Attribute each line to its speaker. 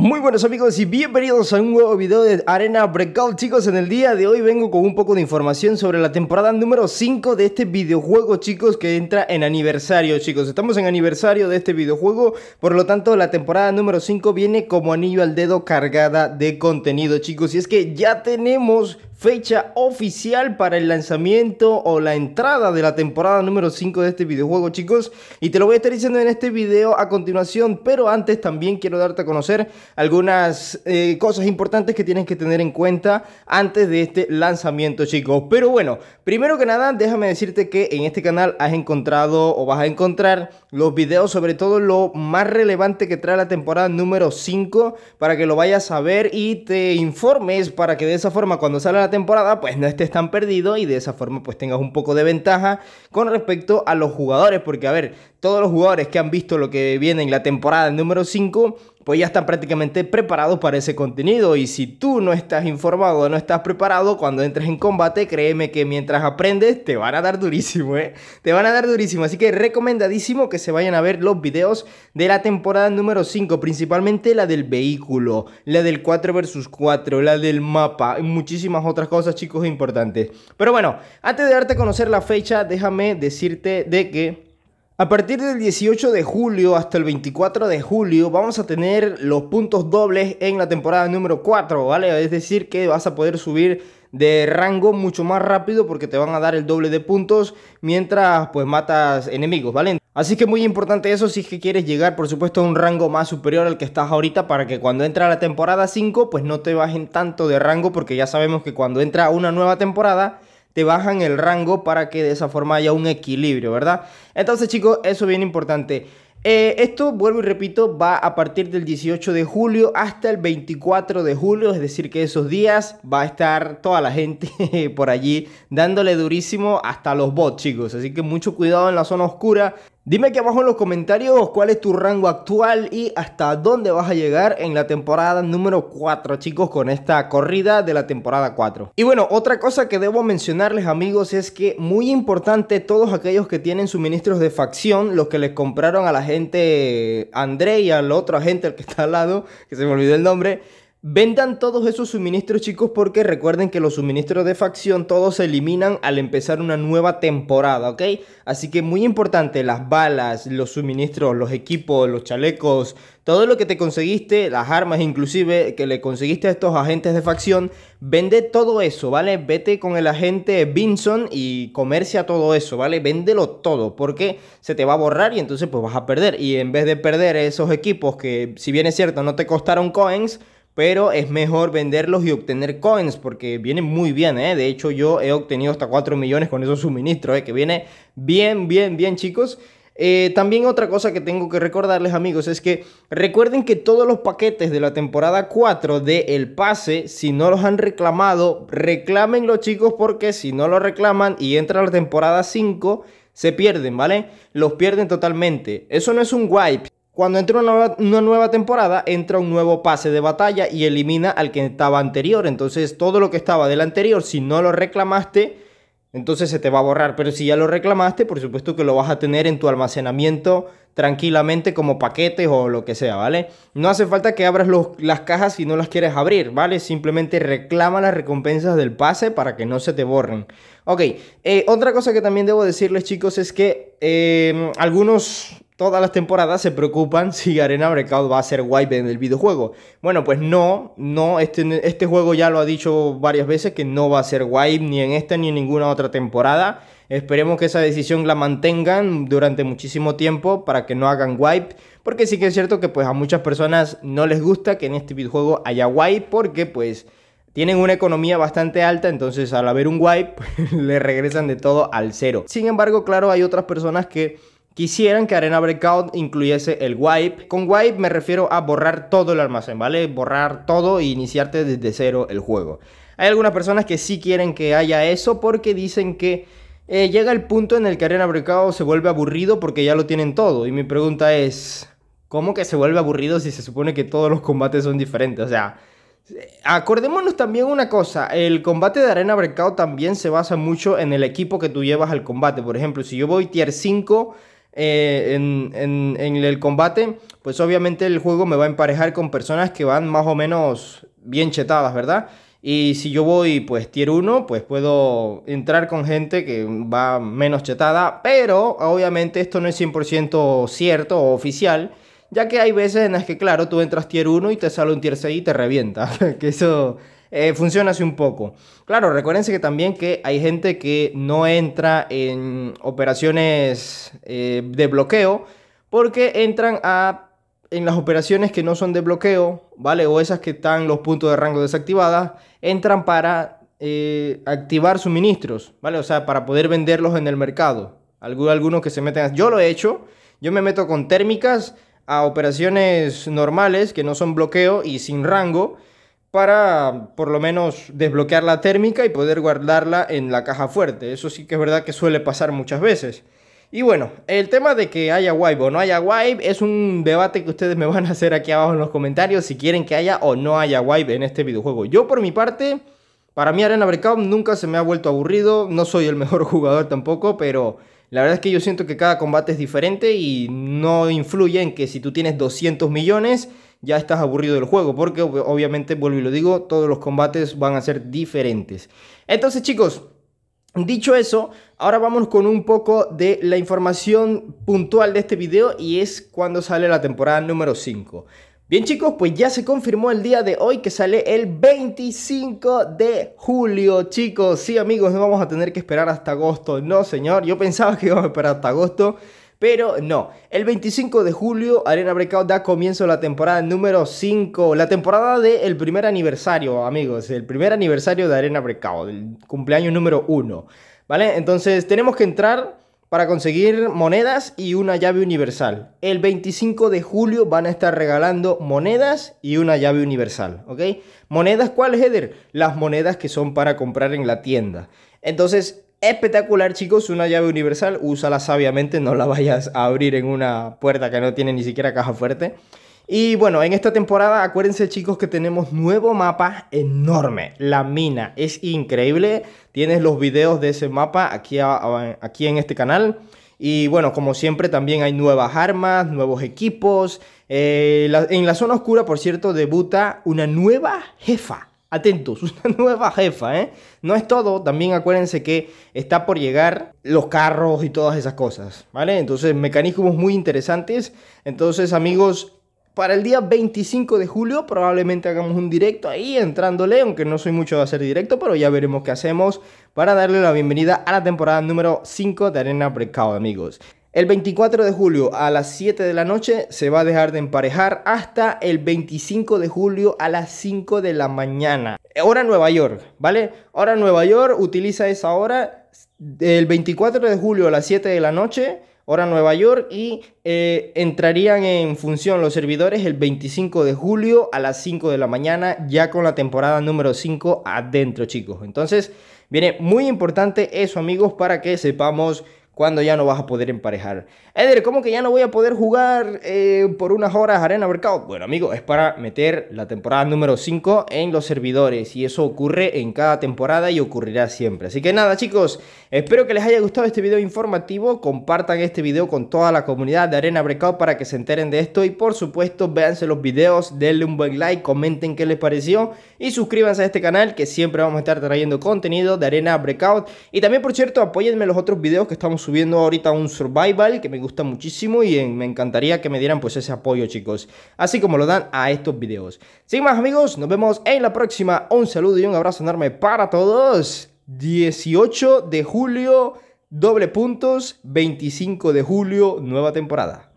Speaker 1: Muy buenos amigos y bienvenidos a un nuevo video de Arena Breakout chicos En el día de hoy vengo con un poco de información sobre la temporada número 5 de este videojuego chicos Que entra en aniversario chicos Estamos en aniversario de este videojuego Por lo tanto la temporada número 5 viene como anillo al dedo cargada de contenido chicos Y es que ya tenemos fecha oficial para el lanzamiento o la entrada de la temporada número 5 de este videojuego, chicos. Y te lo voy a estar diciendo en este video a continuación, pero antes también quiero darte a conocer algunas eh, cosas importantes que tienes que tener en cuenta antes de este lanzamiento, chicos. Pero bueno, primero que nada, déjame decirte que en este canal has encontrado o vas a encontrar los videos sobre todo lo más relevante que trae la temporada número 5 para que lo vayas a ver y te informes para que de esa forma cuando salga la temporada, pues no estés tan perdido y de esa forma pues tengas un poco de ventaja con respecto a los jugadores, porque a ver, todos los jugadores que han visto lo que viene en la temporada número 5, pues ya están prácticamente preparados para ese contenido. Y si tú no estás informado no estás preparado, cuando entres en combate, créeme que mientras aprendes te van a dar durísimo, ¿eh? Te van a dar durísimo. Así que recomendadísimo que se vayan a ver los videos de la temporada número 5, principalmente la del vehículo, la del 4 vs 4, la del mapa, y muchísimas otras cosas, chicos, importantes. Pero bueno, antes de darte a conocer la fecha, déjame decirte de que a partir del 18 de julio hasta el 24 de julio vamos a tener los puntos dobles en la temporada número 4, ¿vale? Es decir, que vas a poder subir de rango mucho más rápido porque te van a dar el doble de puntos mientras pues matas enemigos, ¿vale? Así que muy importante eso si es que quieres llegar por supuesto a un rango más superior al que estás ahorita para que cuando entra la temporada 5 pues no te bajen tanto de rango porque ya sabemos que cuando entra una nueva temporada te bajan el rango para que de esa forma haya un equilibrio, ¿verdad? Entonces chicos, eso es bien importante. Eh, esto, vuelvo y repito, va a partir del 18 de julio hasta el 24 de julio, es decir, que esos días va a estar toda la gente por allí dándole durísimo hasta los bots, chicos. Así que mucho cuidado en la zona oscura. Dime aquí abajo en los comentarios cuál es tu rango actual y hasta dónde vas a llegar en la temporada número 4, chicos, con esta corrida de la temporada 4. Y bueno, otra cosa que debo mencionarles, amigos, es que muy importante todos aquellos que tienen suministros de facción, los que les compraron a la gente André y al otro agente, el que está al lado, que se me olvidó el nombre, Vendan todos esos suministros chicos porque recuerden que los suministros de facción todos se eliminan al empezar una nueva temporada, ¿ok? Así que muy importante, las balas, los suministros, los equipos, los chalecos, todo lo que te conseguiste, las armas inclusive que le conseguiste a estos agentes de facción, vende todo eso, ¿vale? Vete con el agente Vinson y comercia todo eso, ¿vale? Véndelo todo porque se te va a borrar y entonces pues vas a perder. Y en vez de perder esos equipos que si bien es cierto no te costaron coins, pero es mejor venderlos y obtener coins porque viene muy bien, ¿eh? De hecho, yo he obtenido hasta 4 millones con esos suministros, ¿eh? Que viene bien, bien, bien, chicos. Eh, también otra cosa que tengo que recordarles amigos es que recuerden que todos los paquetes de la temporada 4 de El Pase, si no los han reclamado, reclámenlo chicos porque si no lo reclaman y entra la temporada 5, se pierden, ¿vale? Los pierden totalmente. Eso no es un wipe, cuando entra una nueva, temporada, entra un nuevo pase de batalla y elimina al que estaba anterior. Entonces, todo lo que estaba del anterior, si no lo reclamaste, entonces se te va a borrar. Pero si ya lo reclamaste, por supuesto que lo vas a tener en tu almacenamiento tranquilamente como paquetes o lo que sea, ¿vale? No hace falta que abras las cajas si no las quieres abrir, ¿vale? Simplemente reclama las recompensas del pase para que no se te borren. Ok, eh, otra cosa que también debo decirles chicos es que eh, algunos todas las temporadas se preocupan si Arena Breakout va a ser wipe en el videojuego. Bueno, pues no, no, este, este juego ya lo ha dicho varias veces que no va a ser wipe ni en esta ni en ninguna otra temporada. Esperemos que esa decisión la mantengan durante muchísimo tiempo para que no hagan wipe, porque sí que es cierto que pues a muchas personas no les gusta que en este videojuego haya wipe porque pues tienen una economía bastante alta, entonces al haber un wipe pues, le regresan de todo al cero. Sin embargo, claro, hay otras personas que Quisieran que Arena Breakout incluyese el wipe. Con wipe me refiero a borrar todo el almacén, ¿vale? Borrar todo e iniciarte desde cero el juego. Hay algunas personas que sí quieren que haya eso porque dicen que eh, llega el punto en el que Arena Breakout se vuelve aburrido porque ya lo tienen todo. Y mi pregunta es, ¿cómo que se vuelve aburrido si se supone que todos los combates son diferentes? O sea, eh, acordémonos también una cosa, el combate de Arena Breakout también se basa mucho en el equipo que tú llevas al combate. Por ejemplo, si yo voy tier 5 eh, en, el combate, pues obviamente el juego me va a emparejar con personas que van más o menos bien chetadas, ¿verdad? Y si yo voy pues tier 1, pues puedo entrar con gente que va menos chetada, pero obviamente esto no es 100% cierto o oficial, ya que hay veces en las que, claro, tú entras tier 1 y te sale un tier 6 y te revienta, que eso eh, funciona hace un poco. Claro, recuérdense que también que hay gente que no entra en operaciones eh, de bloqueo porque entran a en las operaciones que no son de bloqueo, ¿vale? O esas que están los puntos de rango desactivadas, entran para eh, activar suministros, ¿vale? O sea, para poder venderlos en el mercado. Algunos que se meten... Yo lo he hecho, yo me meto con térmicas a operaciones normales que no son bloqueo y sin rango para por lo menos desbloquear la térmica y poder guardarla en la caja fuerte. Eso sí que es verdad que suele pasar muchas veces. Y bueno, el tema de que haya wipe o no haya wipe es un debate que ustedes me van a hacer aquí abajo en los comentarios si quieren que haya o no haya wipe en este videojuego. Yo por mi parte, para mí Arena Breakout nunca se me ha vuelto aburrido, no soy el mejor jugador tampoco, pero la verdad es que yo siento que cada combate es diferente y no influye en que si tú tienes 200 millones ya estás aburrido del juego, porque obviamente, vuelvo y lo digo, todos los combates van a ser diferentes. Entonces chicos, Dicho eso, ahora vamos con un poco de la información puntual de este video y es cuando sale la temporada número 5. Bien chicos, pues ya se confirmó el día de hoy que sale el 25 de julio, chicos. Sí amigos, no vamos a tener que esperar hasta agosto. No señor, yo pensaba que íbamos a esperar hasta agosto. Pero no, el 25 de julio Arena Breakout da comienzo a la temporada número 5, la temporada del primer aniversario, amigos, el primer aniversario de Arena Breakout, el cumpleaños número 1. ¿Vale? Entonces tenemos que entrar para conseguir monedas y una llave universal. El 25 de julio van a estar regalando monedas y una llave universal, ¿ok? ¿Monedas cuáles, Heather? Las monedas que son para comprar en la tienda. Entonces, Espectacular, chicos, una llave universal, úsala sabiamente, no la vayas a abrir en una puerta que no tiene ni siquiera caja fuerte. Y bueno, en esta temporada acuérdense chicos que tenemos nuevo mapa enorme, la mina, es increíble, tienes los videos de ese mapa aquí, aquí en este canal. Y bueno, como siempre también hay nuevas armas, nuevos equipos. Eh, en la zona oscura, por cierto, debuta una nueva jefa. Atentos, una nueva jefa, ¿eh? No es todo, también acuérdense que está por llegar los carros y todas esas cosas, ¿vale? Entonces, mecanismos muy interesantes. Entonces, amigos, para el día 25 de julio probablemente hagamos un directo ahí entrándole, aunque no soy mucho de hacer directo, pero ya veremos qué hacemos para darle la bienvenida a la temporada número 5 de Arena Breakout, amigos. El 24 de julio a las 7 de la noche se va a dejar de emparejar hasta el 25 de julio a las 5 de la mañana. Eh, hora Nueva York, ¿vale? Hora Nueva York utiliza esa hora del 24 de julio a las 7 de la noche, hora Nueva York, y eh, entrarían en función los servidores el 25 de julio a las 5 de la mañana, ya con la temporada número 5 adentro, chicos. Entonces, viene muy importante eso, amigos, para que sepamos cuando ya no vas a poder emparejar. Eder, ¿cómo que ya no voy a poder jugar eh, por unas horas Arena Breakout? Bueno, amigo, es para meter la temporada número 5 en los servidores y eso ocurre en cada temporada y ocurrirá siempre. Así que nada, chicos, espero que les haya gustado este video informativo. Compartan este video con toda la comunidad de Arena Breakout para que se enteren de esto y por supuesto, véanse los videos, denle un buen like, comenten qué les pareció y suscríbanse a este canal que siempre vamos a estar trayendo contenido de Arena Breakout. Y también, por cierto, apóyenme los otros videos que estamos subiendo ahorita un survival que me gusta muchísimo y me encantaría que me dieran pues ese apoyo chicos, así como lo dan a estos videos. Sin más amigos, nos vemos en la próxima, un saludo y un abrazo enorme para todos. 18 de julio, doble puntos, 25 de julio, nueva temporada.